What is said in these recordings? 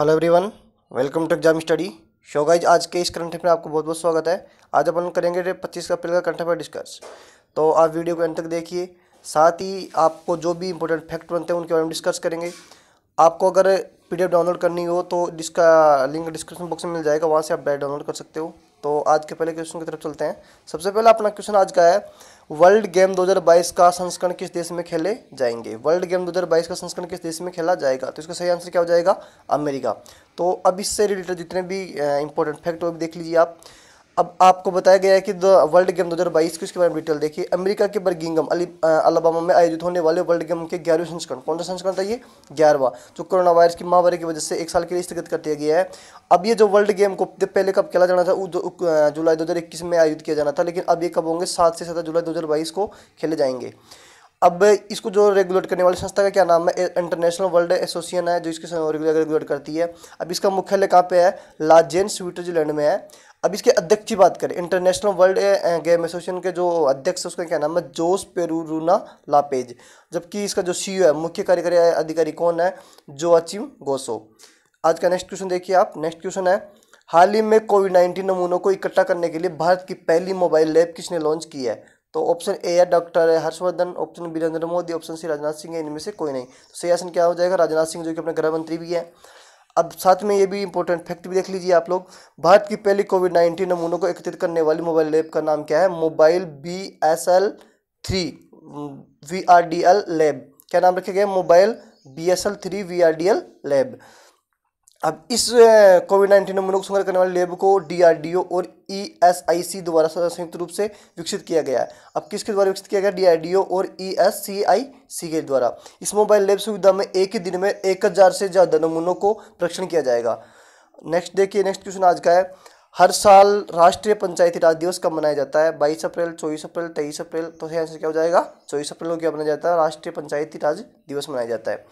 hello everyone welcome to exam study show guys आज के इस कंटेंट में आपको बहुत बहुत स्वागत है आज अपन करेंगे पच्चीस अप्रैल का कंटेंट पर डिस्कस तो आप वीडियो को एंड तक देखिए साथ ही आपको जो भी इंपॉर्टेंट फैक्ट बनते हैं उनके बारे में डिस्कस करेंगे आपको अगर पी डाउनलोड करनी हो तो जिसका लिंक डिस्क्रिप्शन बॉक्स में मिल जाएगा वहाँ से आप डाउनलोड कर सकते हो तो आज के पहले क्वेश्चन की तरफ चलते हैं सबसे पहला अपना क्वेश्चन आज का है वर्ल्ड गेम 2022 का संस्करण किस देश में खेले जाएंगे वर्ल्ड गेम 2022 का संस्करण किस देश में खेला जाएगा तो इसका सही आंसर क्या हो जाएगा अमेरिका तो अब इससे रिलेटेड जितने भी इंपॉर्टेंट फैक्ट वो भी देख लीजिए आप अब आपको बताया गया है कि वर्ल्ड गेम 2022 की उसके बारे में डिटेल देखिए अमेरिका के बर्गिंगम अलाबामा में आयोजित होने वाले वर्ल्ड गेम के ग्यारहवें संस्करण कौन सा संस्करण था ये ग्यारहवा जो कोरोना वायरस की महामारी की वजह से एक साल के लिए स्थगित कर दिया गया है अब ये जो वर्ल्ड गेम को पहले कब खेला जाना था जुलाई दो में आयोजित किया जाना था लेकिन अब ये कब होंगे सात से सत्रह जुलाई दो को खेले जाएंगे अब इसको जो रेगुलेट करने वाली संस्था का क्या नाम है इंटरनेशनल वर्ल्ड एसोसिएशन है जो इसके रेगुलेट करती है अब इसका मुख्यालय कहाँ पे है लाजेन स्विट्जरलैंड में है अब इसके अध्यक्ष की बात करें इंटरनेशनल वर्ल्ड गेम एसोसिएशन के जो अध्यक्ष है उसका क्या नाम है जोस पेरूरूना लापेज जबकि इसका जो सी है मुख्य कार्यकारी अधिकारी कौन है जोआचिम गोसो आज का नेक्स्ट क्वेश्चन देखिए आप नेक्स्ट क्वेश्चन है हाल ही में कोविड नाइन्टीन नमूनों को इकट्ठा करने के लिए भारत की पहली मोबाइल लैब किसने लॉन्च की है तो ऑप्शन ए है doctor Harshvardhan option B Narendra Modi option C Rajnath Singh है इनमें से कोई नहीं तो सही आसन क्या हो जाएगा राजनाथ सिंह जो कि अपने गृह मंत्री भी है अब साथ में ये भी इंपॉर्टेंट फैक्ट भी देख लीजिए आप लोग भारत की पहली कोविड नाइन्टीन नमूनों को एकत्रित करने वाली मोबाइल लैब का नाम क्या है mobile B S L three V R D L lab क्या नाम रखे गए mobile B S L three V R D L lab अब इस कोविड नाइन्टीन नमूनों को संग्रह करने वाले लैब को डीआरडीओ और ईएसआईसी e द्वारा संयुक्त रूप से विकसित किया गया है अब किसके द्वारा विकसित किया गया डीआरडीओ और ईएससीआईसी e के द्वारा इस मोबाइल लैब सुविधा में एक ही दिन में एक हज़ार से ज़्यादा नमूनों को परीक्षण किया जाएगा नेक्स्ट देखिए नेक्स्ट क्वेश्चन आज का है हर साल राष्ट्रीय पंचायती राज दिवस कब मनाया जाता है बाईस अप्रैल चौबीस अप्रैल तेईस अप्रैल तो आंसर क्या हो जाएगा चौबीस अप्रैल को क्या मनाया जाता है राष्ट्रीय पंचायती राज दिवस मनाया जाता है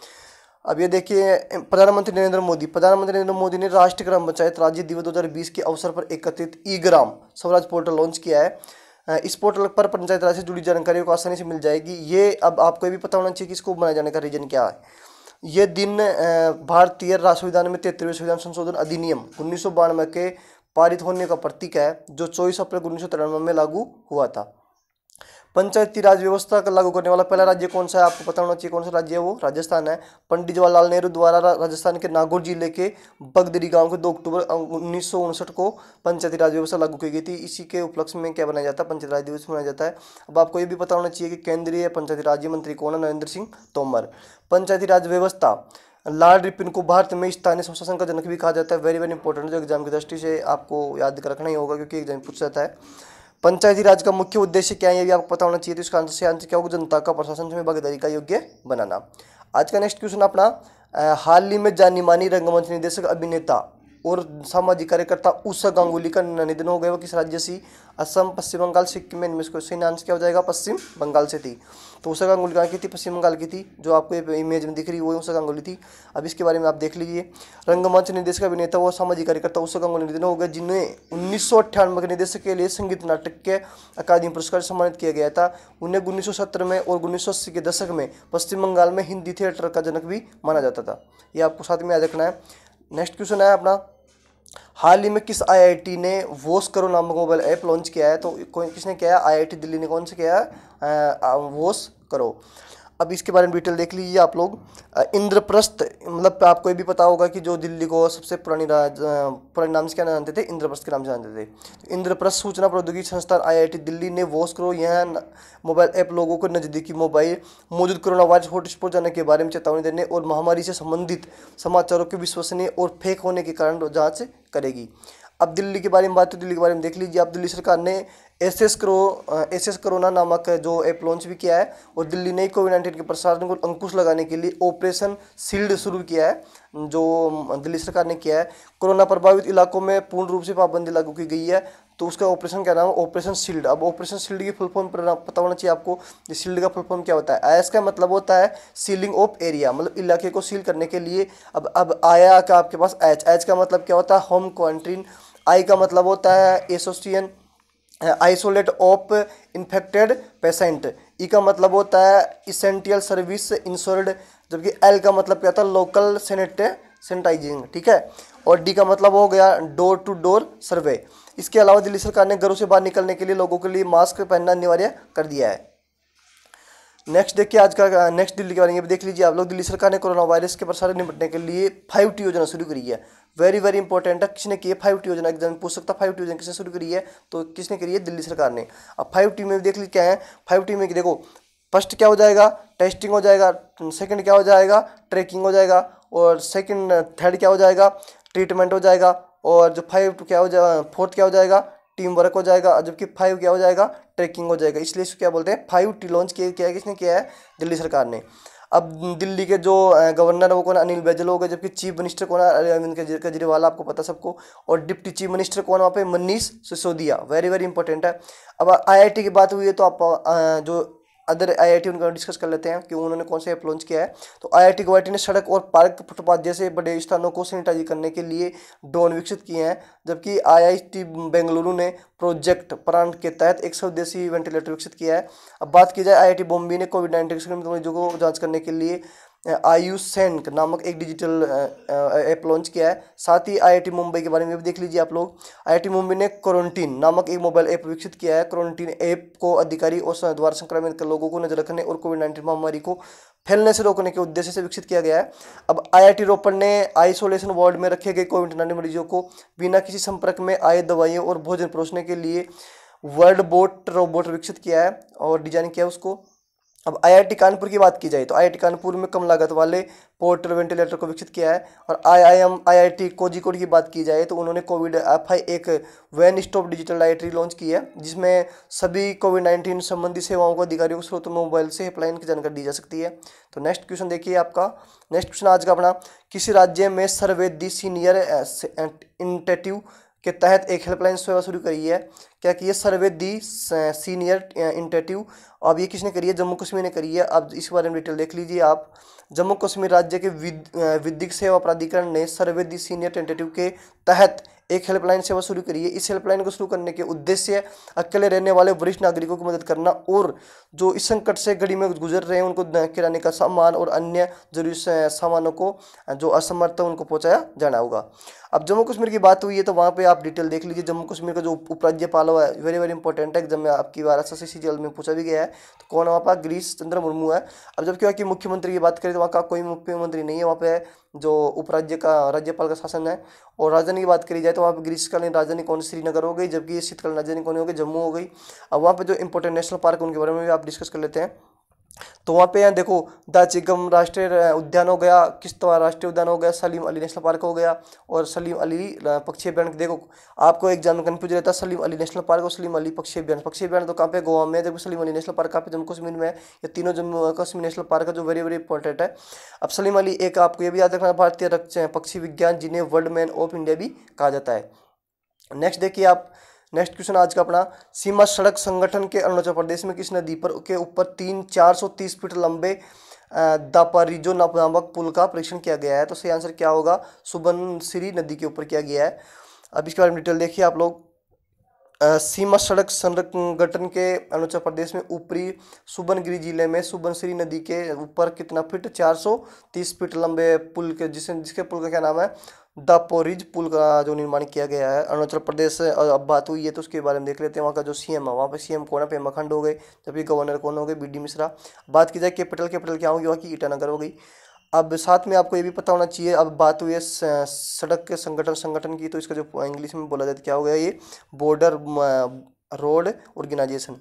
अब ये देखिए प्रधानमंत्री नरेंद्र मोदी प्रधानमंत्री नरेंद्र मोदी ने राष्ट्रीय ग्राम पंचायत राज्य दिवस 2020 के अवसर पर एकत्रित e Gram Swaraj portal launch किया है इस पोर्टल पर पंचायत राज से जुड़ी जानकारी को आसानी से मिल जाएगी ये अब आपको ये भी पता होना चाहिए कि इसको बनाए जाने का रीजन क्या है ये दिन भारतीय राष्ट्र संविधान में तेतरवें संविधान संशोधन अधिनियम उन्नीस के पारित होने का प्रतीक है जो चौबीस अप्रैल उन्नीस में लागू हुआ था पंचायती राज व्यवस्था का लागू करने वाला पहला राज्य कौन सा है आपको पता होना चाहिए कौन सा राज्य है वो राजस्थान है पंडित जवाहरलाल नेहरू द्वारा राजस्थान के नागौर जिले के बगदरी गांव के 2 अक्टूबर अं- उन्नीस को पंचायती राज व्यवस्था लागू की गई थी इसी के उपलक्ष्य में क्या बनाया जाता है पंचायती राज दिवस मनाया जाता है अब आपको ये भी पता होना चाहिए कि केंद्रीय पंचायती राज्य मंत्री कौन है नरेंद्र सिंह तोमर पंचायती राज व्यवस्था लाल रिपिन को भारत में स्थानीय सुशासन का जनक भी कहा जाता है वेरी वेरी इंपॉर्टेंट जो एग्जाम की दृष्टि से आपको याद रखना ही होगा क्योंकि एग्जाम पूछ जाता है पंचायती राज का मुख्य उद्देश्य क्या है ये भी आपको पता होना चाहिए तो इसका आंसर से आंसर क्या होगा जनता का प्रशासन में भागीदारी का योग्य बनाना आज का नेक्स्ट क्वेश्चन अपना हाल ही में जानी मानी रंगमंच निर्देशक अभिनेता और सामाजिक कार्यकर्ता उषा गांगुली का निधन हो गया वो किस राज्य से असम पश्चिम बंगाल सिक्किम में इनमें से आंसर क्या हो जाएगा पश्चिम बंगाल से थी तो उषा गांगुली कहाँ की थी पश्चिम बंगाल की थी जो आपको इमेज में दिख रही है वो उषा गांगुली थी अब इसके बारे में आप देख लीजिए रंगमंच निर्देशक अभिनेता वो सामाजिक कार्यकर्ता उषा गांगुली निधन हो गया जिन्हें उन्नीस के निर्देशक के लिए संगीत नाटक के अकादमी पुरस्कार सम्मानित किया गया था उन्हें उन्नीस में और उन्नीस के दशक में पश्चिम बंगाल में हिंदी थिएटर का जनक भी माना जाता था ये आपको साथ में याद रखना है नेक्स्ट क्वेश्चन है अपना हाल ही में किस आईआईटी ने वोस करो नामक मोबाइल ऐप लॉन्च किया है तो किसने किया है आईआईटी दिल्ली ने कौन सा किया है वोस करो अब इसके बारे में डिटेल देख लीजिए आप लोग इंद्रप्रस्थ मतलब आपको ये भी पता होगा कि जो दिल्ली को सबसे पुरानी राज पुराने नाम से क्या जानते थे इंद्रप्रस्थ के नाम से जानते थे तो इंद्रप्रस्थ सूचना प्रौद्योगिकी संस्थान आईआईटी दिल्ली ने वोस करो यह मोबाइल ऐप लोगों को नज़दीकी मोबाइल मौजूद कोरोना वायरस हॉटस्पॉट जाने के बारे में चेतावनी देने और महामारी से संबंधित समाचारों के विश्वसनीय और फेक होने के कारण जाँच करेगी अब दिल्ली के बारे में बात तो दिल्ली के बारे में देख लीजिए अब दिल्ली सरकार ने एस एस करो एस एस करोना नामक जो ऐप लॉन्च भी किया है और दिल्ली ने कोविड नाइन्टीन के प्रसारण को अंकुश लगाने के लिए ऑपरेशन सील्ड शुरू किया है जो दिल्ली सरकार ने किया है कोरोना प्रभावित इलाकों में पूर्ण रूप से पाबंदी लागू की गई है तो उसका ऑपरेशन क्या नाम है ऑपरेशन शील्ड अब ऑपरेशन शील्ड की फुल फॉर्म पता होना चाहिए आपको ये शील्ड का फुल फॉर्म क्या होता है आई का मतलब होता है सीलिंग ऑफ एरिया मतलब इलाके को सील करने के लिए अब अब आया का आपके पास एच एच का मतलब क्या होता है होम क्वारंटीन आई का मतलब होता है association isolate of infected patient E का मतलब होता है इसेंटियल सर्विस इंश्योर्ड जबकि एल का मतलब क्या होता है लोकल सेनेट सेनेटाइजिंग ठीक है और डी का मतलब हो गया डोर टू डोर सर्वे इसके अलावा दिल्ली सरकार ने घरों से बाहर निकलने के लिए लोगों के लिए मास्क पहनना अनिवार्य कर दिया है नेक्स्ट देखिए आज का नेक्स्ट दिल्ली के बारे में देख लीजिए आप लोग दिल्ली सरकार ने कोरोना वायरस के प्रसार निपटने के लिए फाइव टी योजना शुरू करी है वेरी वेरी इंपॉर्टेंट है किसने की है फाइव टी योजना एग्जाम पूछ सकता है फाइव टी योजना किसने शुरू करी है तो किसने करी है दिल्ली सरकार ने अब फाइव टी में देख लीजिए क्या है फाइव टी में देखो फर्स्ट क्या हो जाएगा टेस्टिंग हो जाएगा सेकेंड क्या हो जाएगा ट्रैकिंग हो जाएगा और सेकेंड थर्ड क्या हो जाएगा ट्रीटमेंट हो जाएगा और जो फाइव क्या हो जाएगा फोर्थ क्या हो जाएगा टीम वर्क हो जाएगा जबकि फाइव क्या हो जाएगा ट्रैकिंग हो जाएगा इसलिए इसको क्या बोलते हैं फाइव टी लॉन्च किया क्या किसने किया है दिल्ली सरकार ने अब दिल्ली के जो गवर्नर वो कौन अनिल बैजल हो गए जबकि चीफ मिनिस्टर कौन है अरविंद केजरीवाल आपको पता सबको और डिप्टी चीफ मिनिस्टर कौन वहाँ पे Manish Sisodia very very important है अब आईआईटी की बात हुई है तो आप जो अदर आईआईटी उनका डिस्कस कर लेते हैं कि उन्होंने कौन सा ऐप लॉन्च किया है तो आईआईटी गुवाहाटी ने सड़क और पार्क फुटपाथ जैसे बड़े स्थानों को सैनिटाइज करने के लिए ड्रोन विकसित किए हैं जबकि आईआईटी बेंगलुरु ने प्रोजेक्ट प्रांत के तहत एक स्वदेशी वेंटिलेटर विकसित किया है अब बात की जाए टी बॉम्बे ने कोविड नाइन्टीन संक्रमित मरीजों को जाँच करने के लिए सेंक uh, नामक एक डिजिटल ऐप लॉन्च किया है साथ ही आईआईटी मुंबई के बारे में भी देख लीजिए आप लोग आईआईटी मुंबई ने क्वारंटीन नामक एक मोबाइल ऐप विकसित किया है क्वारंटीन ऐप को अधिकारी और द्वारा संक्रमित लोगों को नजर रखने और कोविड नाइन्टीन महामारी को फैलने से रोकने के उद्देश्य से विकसित किया गया है अब आई रोपड़ ने आइसोलेशन वार्ड में रखे गए कोविड नाइन्टीन मरीजों को बिना किसी संपर्क में आए दवाइयों और भोजन परोसने के लिए वर्ल्ड बोट रोबोट विकसित किया है और डिजाइन किया है उसको अब आईआईटी कानपुर की बात की जाए तो आईआईटी कानपुर में कम लागत वाले पोर्टल वेंटिलेटर को विकसित किया है और आईआईएम आईआईटी कोजीकोड की बात की जाए तो उन्होंने कोविड एफ आई एक one stop digital library launch की है जिसमें सभी कोविड नाइन्टीन संबंधी सेवाओं को अधिकारियों को स्रोत मोबाइल से हेल्पलाइन की जानकारी दी जा सकती है तो नेक्स्ट क्वेश्चन देखिए आपका नेक्स्ट क्वेश्चन आज का अपना किसी राज्य में survey the senior initiative eh, के तहत एक हेल्पलाइन सेवा शुरू करी है क्या कि ये सर्वे दी सीनियर इंटरटिव अब ये किसने करी है जम्मू कश्मीर ने करी है अब इस बारे में डिटेल देख लीजिए आप जम्मू कश्मीर राज्य के विद विद्युत सेवा प्राधिकरण ने सर्वे दी सीनियर टेंटेटिव के तहत एक हेल्पलाइन सेवा शुरू करी है इस हेल्पलाइन को शुरू करने के उद्देश्य अकेले रहने वाले वरिष्ठ नागरिकों की मदद करना और जो इस संकट से घड़ी में गुजर रहे हैं उनको किराने का सामान और अन्य जरूरी सामानों को जो असमर्थ है उनको पहुँचाया जाना होगा अब जम्मू कश्मीर की बात हुई है तो वहाँ पे आप डिटेल देख लीजिए जम्मू कश्मीर का जो उपराज्यपाल हुआ है वेरी वेरी इंपॉर्टेंट है जब मैं आपकी बार एस एस में पूछा भी गया है तो कौन वहाँ पर गिरीश चंद्र मुर्मू है अब जबकि वहाँ की मुख्यमंत्री की बात करें तो वहाँ का कोई मुख्यमंत्री नहीं है वहाँ पे जो उपराज्य का राज्यपाल का शासन है और राजधानी की बात करी जाए तो वहाँ पर ग्रीष्मकालीन राजधानी कौन श्रीनगर हो गई जबकि शीतकालीन राजधानी कौन हो गई जम्मू हो गई अब वहाँ पर जो इंपॉर्टेंट नेशनल पार्क उनके बारे में भी आप डिस्कस कर लेते हैं तो वहाँ पे यहाँ देखो द चिगम राष्ट्रीय उद्यान हो गया किश्तवा राष्ट्रीय उद्यान हो गया सलीम अली नेशनल पार्क हो गया और सलीम अली पक्षी अभ्यारण देखो आपको एग्जाम में कन्फ्यूज रहता है सलीम अली नेशनल पार्क और सलीम अली पक्षी अभ्यारण पक्षी अभ्यारण तो कहाँ पे गोवा में देखो सलीम अली नेशनल पार्क कहाँ पे जम्मू कश्मीर में है ये तीनों जम्मू कश्मीर नेशनल पार्क है जो वेरी वेरी इंपॉर्टेंट है अब सलीम अली एक आपको ये भी याद रखना भारतीय रक्ष पक्षी विज्ञान जिन्हें वर्ल्ड मैन ऑफ इंडिया भी कहा जाता है नेक्स्ट देखिए आप नेक्स्ट क्वेश्चन आज का अपना सीमा सड़क संगठन के अरुणाचल प्रदेश में किस नदी पर के ऊपर तीन चार सौ तीस फीट लंबे दापारिजो नामक पुल का परीक्षण किया गया है तो सही आंसर क्या होगा सुबनसिरी नदी के ऊपर किया गया है अब इसके बारे में डिटेल देखिए आप लोग सीमा सड़क संगठन के अरुणाचल प्रदेश में ऊपरी सुबनगिरी जिले में सुबनसिरी नदी के ऊपर कितना फीट 430 फीट लंबे पुल के जिस जिसके पुल का क्या नाम है द पोरिज पुल का जो निर्माण किया गया है अरुणाचल प्रदेश और अब बात हुई है तो उसके बारे में देख लेते हैं वहाँ का जो सीएम है वहाँ पर सीएम कौन है पेमा खंड हो गए जबकि गवर्नर कौन हो गए बी मिश्रा बात की जाए कैपिटल कैपिटल क्या होगी वहाँ की ईटानगर हो गई अब साथ में आपको ये भी पता होना चाहिए अब बात हुई है सड़क के संगठन संगठन की तो इसका जो इंग्लिश में बोला जाए क्या हो गया ये बॉर्डर रोड ऑर्गेनाइजेशन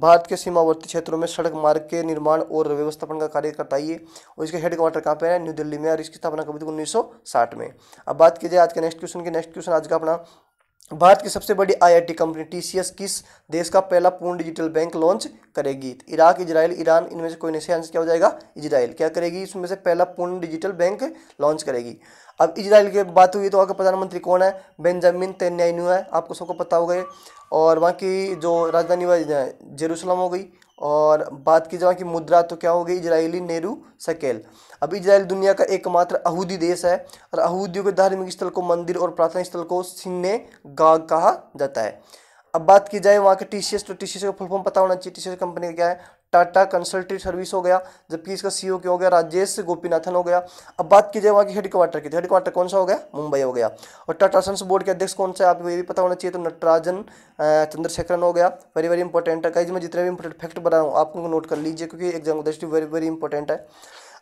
भारत के सीमावर्ती क्षेत्रों में सड़क मार्ग के निर्माण और व्यवस्थापन का कार्य करता है और इसके हेडक्वार्टर कहाँ पे है न्यू दिल्ली में और इसकी स्थापना कभी थी 1960 में अब बात की जाए आज के नेक्स्ट क्वेश्चन के नेक्स्ट क्वेश्चन आज का अपना भारत की सबसे बड़ी आईआईटी कंपनी टीसीएस किस देश का पहला पूर्ण डिजिटल बैंक लॉन्च करेगी इराक इजराइल ईरान इनमें से कोई नहीं आंसर क्या हो जाएगा इजराइल क्या करेगी इसमें से पहला पूर्ण डिजिटल बैंक लॉन्च करेगी अब इसराइल की बात हुई तो वहाँ का प्रधानमंत्री कौन है बेंजामिन तेन्यानू है आपको सबको पता हो गए और वहाँ की जो राजधानी वह जेरूसलम हो गई और बात की जाए कि मुद्रा तो क्या हो गई इजरायली नेहरू सकेल अब इजराइल दुनिया का एकमात्र अहूदी देश है और अहूदियों के धार्मिक स्थल को मंदिर और प्रार्थना स्थल को सिन्ने गाग कहा जाता है अब बात की जाए वहाँ के टी सी एस तो टी सी एस का फुल फॉर्म पता होना चाहिए टी सी एस कंपनी का क्या है टाटा कंसल्टेंट सर्विस हो गया जबकि इसका सीईओ क्या हो गया राजेश गोपीनाथन हो गया अब बात की जाए वहाँ की हेडक्वार्टर की हेडक्वार्टर तो कौन सा हो गया मुंबई हो गया और टाटा सन्स बोर्ड के अध्यक्ष कौन सा है आपको ये भी पता होना चाहिए तो नटराजन चंद्रशेखरन हो गया वेरी वेरी इंपॉर्टेंट है कहीं मैं जितने भी इंपॉर्टेंट फैक्ट बना रहा हूँ आपको नोट कर लीजिए क्योंकि एग्जाम दृष्टि वेरी वेरी इंपॉर्टेंट है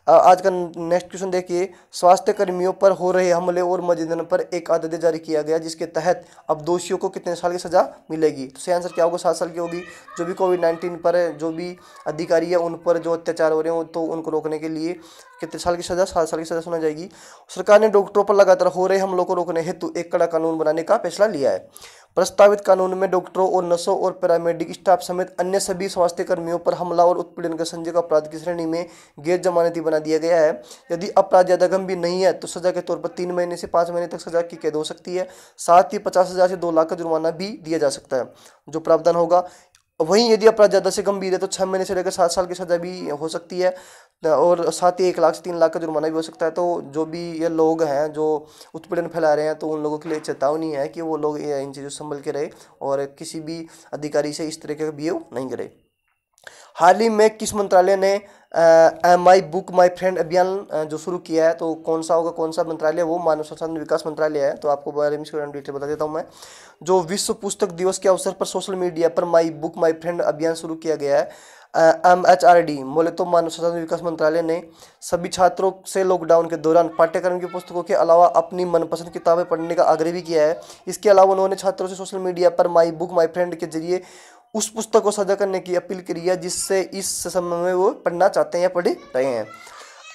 आज का नेक्स्ट क्वेश्चन देखिए स्वास्थ्य कर्मियों पर हो रहे हमले और मजदन पर एक आदेश जारी किया गया जिसके तहत अब दोषियों को कितने साल की सजा मिलेगी तो सही आंसर क्या होगा सात साल की होगी जो भी कोविड नाइन्टीन पर जो भी अधिकारी है उन पर जो अत्याचार हो रहे हैं तो उनको रोकने के लिए कितने साल की सजा सात साल की सजा सुना जाएगी सरकार ने डॉक्टरों पर लगातार हो रहे हमलों को रोकने हेतु एक कड़ा कानून बनाने का फैसला लिया है प्रस्तावित कानून में डॉक्टरों और नर्सों और पैरामेडिक स्टाफ समेत अन्य सभी स्वास्थ्य कर्मियों पर हमला और उत्पीड़न का संजय का अपराध की श्रेणी में गैर जमानती बना दिया गया है यदि अपराध ज़्यादा गंभीर नहीं है तो सजा के तौर पर तीन महीने से पाँच महीने तक सजा की कैद हो सकती है साथ ही पचास हज़ार से दो लाख का जुर्माना भी दिया जा सकता है जो प्रावधान होगा वहीं यदि अपराध ज़्यादा से गंभीर है तो छः महीने से लेकर सात साल की सजा भी हो सकती है और साथ ही एक लाख से तीन लाख का जुर्माना भी हो सकता है तो जो भी ये लोग हैं जो उत्पीड़न फैला रहे हैं तो उन लोगों के लिए चेतावनी है कि वो लोग इन चीज़ों से संभल के रहे और किसी भी अधिकारी से इस तरह का बिहेव नहीं करे हाल ही में किस मंत्रालय ने माई बुक माई फ्रेंड अभियान जो शुरू किया है तो कौन सा होगा कौन सा मंत्रालय वो मानव संसाधन विकास मंत्रालय है तो आपको बारे में इसके डिटेल बता देता हूँ मैं जो विश्व पुस्तक दिवस के अवसर पर सोशल मीडिया पर माई बुक माई फ्रेंड अभियान शुरू किया गया है uh, M H R D बोले तो मानव संसाधन विकास मंत्रालय ने सभी छात्रों से लॉकडाउन के दौरान पाठ्यक्रम की पुस्तकों के अलावा अपनी मनपसंद किताबें पढ़ने का आग्रह भी किया है इसके अलावा उन्होंने छात्रों से सोशल मीडिया पर माई बुक माई फ्रेंड के जरिए उस पुस्तक को साझा करने की अपील करी है जिससे इस समय में वो पढ़ना चाहते हैं या पढ़ रहे हैं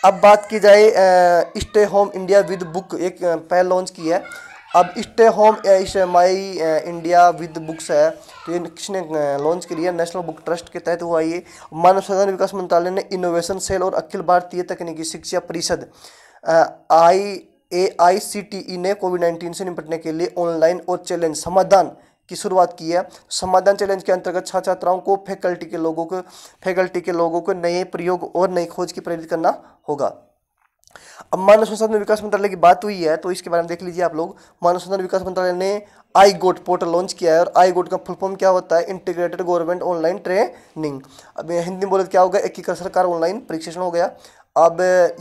अब बात की जाए stay home India with book एक पहल लॉन्च की है अब स्टे होम इस माई इंडिया विद बुक्स है तो ये किसने लॉन्च करी है नेशनल बुक ट्रस्ट के तहत हुआ ये मानव संसाधन विकास मंत्रालय ने इनोवेशन सेल और अखिल भारतीय तकनीकी शिक्षा परिषद आई ए आई सी टी ई ने कोविड नाइन्टीन से निपटने के लिए ऑनलाइन और चैलेंज समाधान की शुरुआत की है समाधान चैलेंज के अंतर्गत छात्र छात्राओं को फैकल्टी के लोगों को फैकल्टी के लोगों को नए प्रयोग और नई खोज की प्रेरित करना होगा अब मानव संसाधन विकास मंत्रालय की बात हुई है तो इसके बारे में देख लीजिए आप लोग मानव संसाधन विकास मंत्रालय ने आई गोट पोर्टल लॉन्च किया है और आई गोट का फुल फॉर्म क्या होता है इंटीग्रेटेड गवर्नमेंट ऑनलाइन ट्रेनिंग अब हिंदी में बोले तो क्या होगा एकीकृत सरकार ऑनलाइन परीक्षण हो गया अब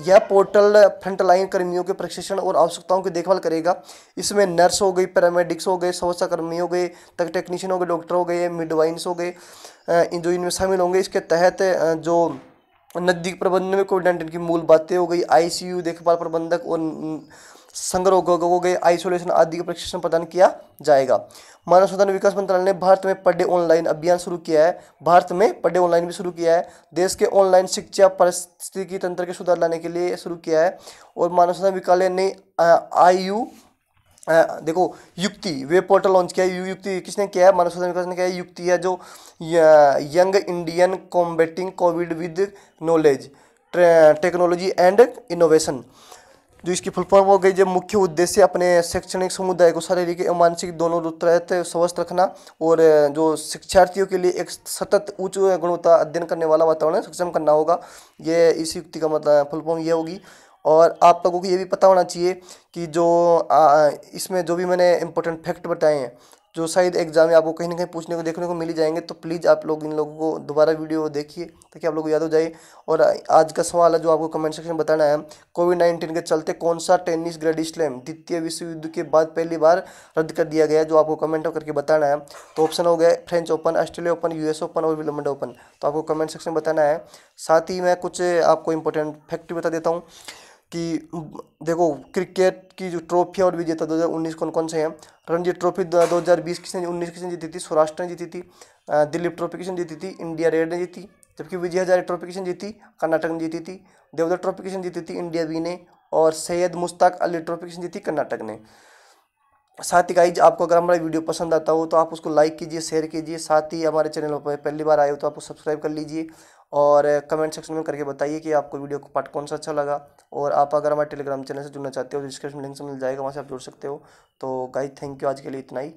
यह पोर्टल फ्रंटलाइन कर्मियों के प्रशिक्षण और आवश्यकताओं की देखभाल करेगा इसमें नर्स हो गई पैरामेडिक्स हो गए स्वच्छता कर्मी हो गए तक टेक्नीशियन हो गए डॉक्टर हो गए मिडवाइंस हो गए जो इनमें शामिल होंगे इसके तहत जो नजदीक प्रबंधन में कोविड नाइन्टीन की मूल बातें हो गई आईसीयू देखभाल प्रबंधक और संग्रहों के आइसोलेशन आदि का प्रशिक्षण प्रदान किया जाएगा मानव संसाधन विकास मंत्रालय ने भारत में पढ़े ऑनलाइन अभियान शुरू किया है भारत में पढ़े ऑनलाइन भी शुरू किया है देश के ऑनलाइन शिक्षा परिस्थिति तंत्र के सुधार लाने के लिए शुरू किया है और मानव संसाधन विकालय ने आई आ, देखो युक्ति वेब पोर्टल लॉन्च किया है युक्ति किसने किया है मानव संसाधन विकास ने किया है युक्ति है जो young Indian combating COVID with knowledge technology and innovation जो इसकी फुल फॉर्म हो गई जब मुख्य उद्देश्य अपने शैक्षणिक समुदाय को शारीरिक एवं मानसिक दोनों तहत स्वस्थ रखना और जो शिक्षार्थियों के लिए एक सतत उच्च गुणवत्ता अध्ययन करने वाला वातावरण सक्षम करना होगा ये इस युक्ति का मतलब फुल फॉर्म ये होगी और आप लोगों को ये भी पता होना चाहिए कि जो इसमें जो भी मैंने इम्पोर्टेंट फैक्ट बताए हैं जो शायद एग्जाम में आपको कहीं ना कहीं पूछने को देखने को मिल जाएंगे तो प्लीज़ आप लोग इन लोगों को दोबारा वीडियो देखिए ताकि आप लोग याद हो जाए और आज का सवाल है जो आपको कमेंट सेक्शन में बताना है कोविड नाइन्टीन के चलते कौन सा टेनिस ग्रैंड स्लैम द्वितीय विश्व युद्ध के बाद पहली बार रद्द कर दिया गया जो आपको कमेंट करके बताना है तो ऑप्शन हो गया French Open Australia Open US Open और विलम्बड ओपन तो आपको कमेंट सेक्शन में बताना है साथ ही मैं कुछ आपको इंपॉर्टेंट फैक्ट बता देता हूँ कि देखो क्रिकेट की जो ट्रॉफी और भी हज़ार 2019 कौन कौन से हैं रणजी ट्रॉफी 2020 किसने उन्नीस किसने जीती थी सौराष्ट्र ने जीती थी दिलीप ट्रॉफी किसने जीती थी इंडिया रेड ने जीती जबकि विजय हजारे ट्रॉफी किसने जीती कर्नाटक ने जीती थी देवदत्त ट्रॉफी किसने जीती थी इंडिया बी ने और सैयद मुश्ताक अली ट्रॉफी किसने जीती कर्नाटक ने साथ ही गाइज आपको अगर हमारा वीडियो पसंद आता हो तो आप उसको लाइक कीजिए शेयर कीजिए साथ ही हमारे चैनल पर पहली बार आए हो तो आपको सब्सक्राइब कर लीजिए और कमेंट सेक्शन में करके बताइए कि आपको वीडियो का पार्ट कौन सा अच्छा लगा और आप अगर हमारे टेलीग्राम चैनल से जुड़ना चाहते हो तो डिस्क्रिप्शन लिंक से मिल जाएगा वहाँ से आप जुड़ सकते हो तो गाइज थैंक यू आज के लिए इतना ही